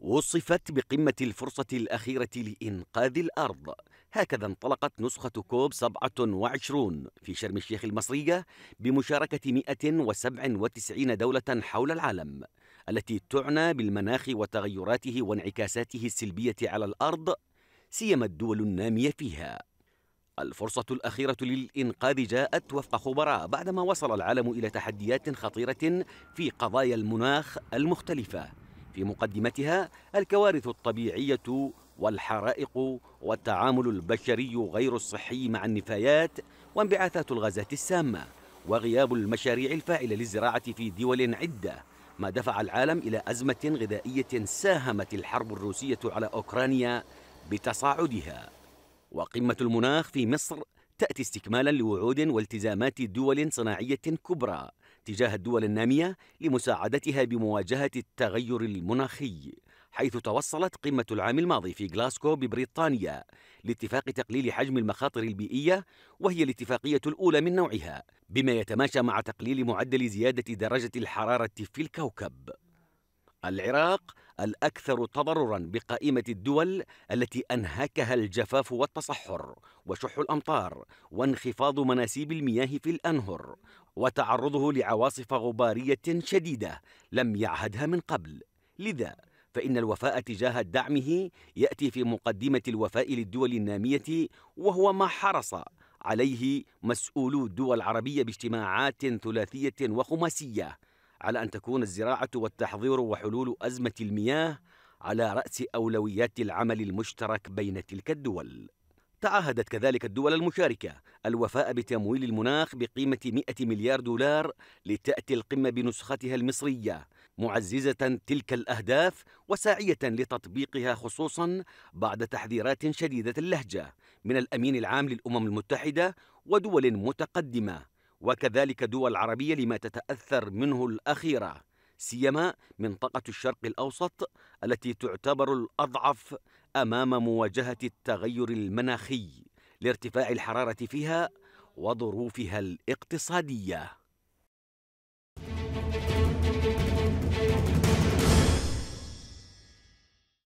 وصفت بقمة الفرصة الأخيرة لإنقاذ الأرض هكذا انطلقت نسخة كوب 27 في شرم الشيخ المصرية بمشاركة 197 دولة حول العالم التي تعنى بالمناخ وتغيراته وانعكاساته السلبية على الأرض سيما الدول النامية فيها الفرصة الأخيرة للإنقاذ جاءت وفق خبراء بعدما وصل العالم إلى تحديات خطيرة في قضايا المناخ المختلفة في مقدمتها الكوارث الطبيعية والحرائق والتعامل البشري غير الصحي مع النفايات وانبعاثات الغازات السامة وغياب المشاريع الفاعلة للزراعة في دول عدة ما دفع العالم إلى أزمة غذائية ساهمت الحرب الروسية على أوكرانيا بتصاعدها وقمة المناخ في مصر تأتي استكمالا لوعود والتزامات دول صناعية كبرى تجاه الدول النامية لمساعدتها بمواجهة التغير المناخي حيث توصلت قمة العام الماضي في غلاسكو ببريطانيا لاتفاق تقليل حجم المخاطر البيئية وهي الاتفاقية الأولى من نوعها بما يتماشى مع تقليل معدل زيادة درجة الحرارة في الكوكب العراق الأكثر تضررا بقائمة الدول التي أنهكها الجفاف والتصحر وشح الأمطار وانخفاض مناسيب المياه في الأنهر وتعرضه لعواصف غبارية شديدة لم يعهدها من قبل لذا فإن الوفاء تجاه دعمه يأتي في مقدمة الوفاء للدول النامية وهو ما حرص عليه مسؤولو الدول العربية باجتماعات ثلاثية وخماسية على أن تكون الزراعة والتحضير وحلول أزمة المياه على رأس أولويات العمل المشترك بين تلك الدول تعهدت كذلك الدول المشاركة الوفاء بتمويل المناخ بقيمة 100 مليار دولار لتأتي القمة بنسختها المصرية معززة تلك الأهداف وساعية لتطبيقها خصوصا بعد تحذيرات شديدة اللهجة من الأمين العام للأمم المتحدة ودول متقدمة وكذلك دول عربية لما تتأثر منه الأخيرة سيما منطقة الشرق الأوسط التي تعتبر الأضعف أمام مواجهة التغير المناخي لارتفاع الحرارة فيها وظروفها الاقتصادية.